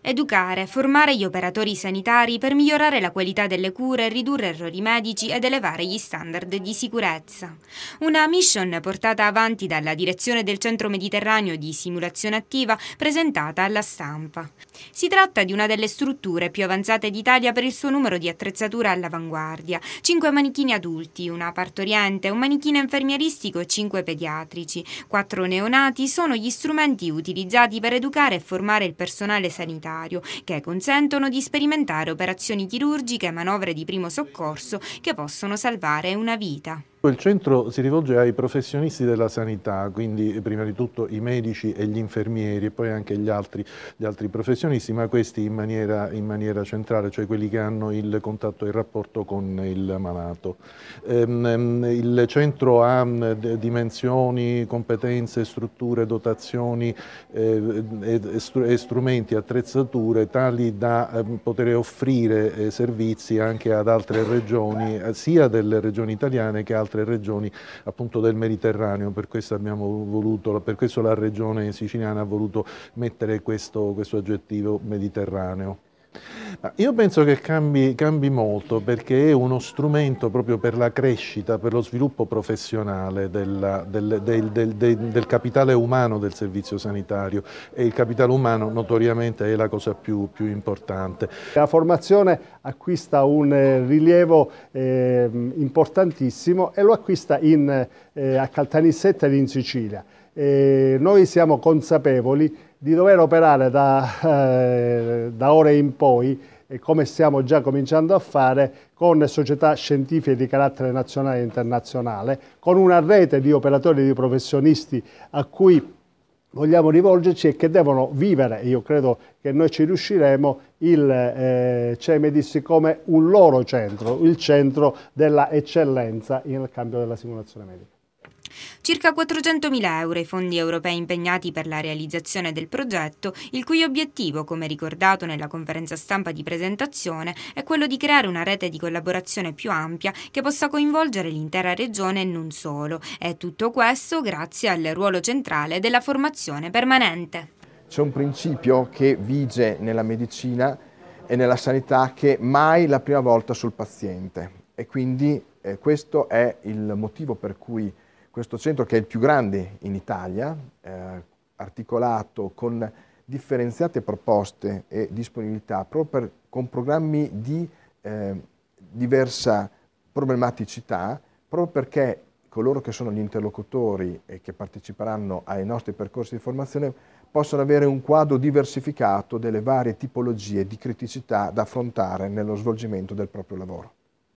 Educare, formare gli operatori sanitari per migliorare la qualità delle cure, ridurre errori medici ed elevare gli standard di sicurezza. Una mission portata avanti dalla direzione del Centro Mediterraneo di Simulazione Attiva presentata alla stampa. Si tratta di una delle strutture più avanzate d'Italia per il suo numero di attrezzature all'avanguardia. Cinque manichini adulti, una partoriente, un manichino infermieristico e cinque pediatrici. Quattro neonati sono gli strumenti utilizzati per educare e formare il personale sanitario sanitario, che consentono di sperimentare operazioni chirurgiche e manovre di primo soccorso che possono salvare una vita. Il centro si rivolge ai professionisti della sanità, quindi prima di tutto i medici e gli infermieri e poi anche gli altri, gli altri professionisti, ma questi in maniera, in maniera, centrale, cioè quelli che hanno il contatto e il rapporto con il malato. Ehm, ehm, il centro ha mm, dimensioni, competenze, strutture, dotazioni eh, e strumenti, attrezzature tali da ehm, poter offrire eh, servizi anche ad altre regioni, sia delle regioni italiane che altre altre regioni appunto, del Mediterraneo, per questo, voluto, per questo, la regione siciliana ha voluto mettere questo, questo aggettivo mediterraneo. Ah, io penso che cambi, cambi, molto perché è uno strumento proprio per la crescita, per lo sviluppo professionale della, del, del, del, del, capitale umano del servizio sanitario e il capitale umano notoriamente è la cosa più, più importante. La formazione acquista un eh, rilievo eh, importantissimo e lo acquista in, eh, a Caltanissetta ed in Sicilia. Eh, noi siamo consapevoli di dover operare da, eh, da ore in poi e come stiamo già cominciando a fare con società scientifiche di carattere nazionale e internazionale, con una rete di operatori e di professionisti a cui vogliamo rivolgerci e che devono vivere, io credo che noi ci riusciremo, il eh, CEMEDIS come un loro centro, il centro della eccellenza nel cambio della simulazione medica. Circa 400.000 euro i fondi europei impegnati per la realizzazione del progetto, il cui obiettivo, come ricordato nella conferenza stampa di presentazione, è quello di creare una rete di collaborazione più ampia che possa coinvolgere l'intera regione e non solo. E tutto questo grazie al ruolo centrale della formazione permanente. C'è un principio che vige nella medicina e nella sanità che mai la prima volta sul paziente e quindi eh, questo è il motivo per cui questo centro che è il più grande in Italia, eh, articolato con differenziate proposte e disponibilità proprio per, con programmi di eh, diversa problematicità, proprio perché coloro che sono gli interlocutori e che parteciperanno ai nostri percorsi di formazione possono avere un quadro diversificato delle varie tipologie di criticità da affrontare nello svolgimento del proprio lavoro.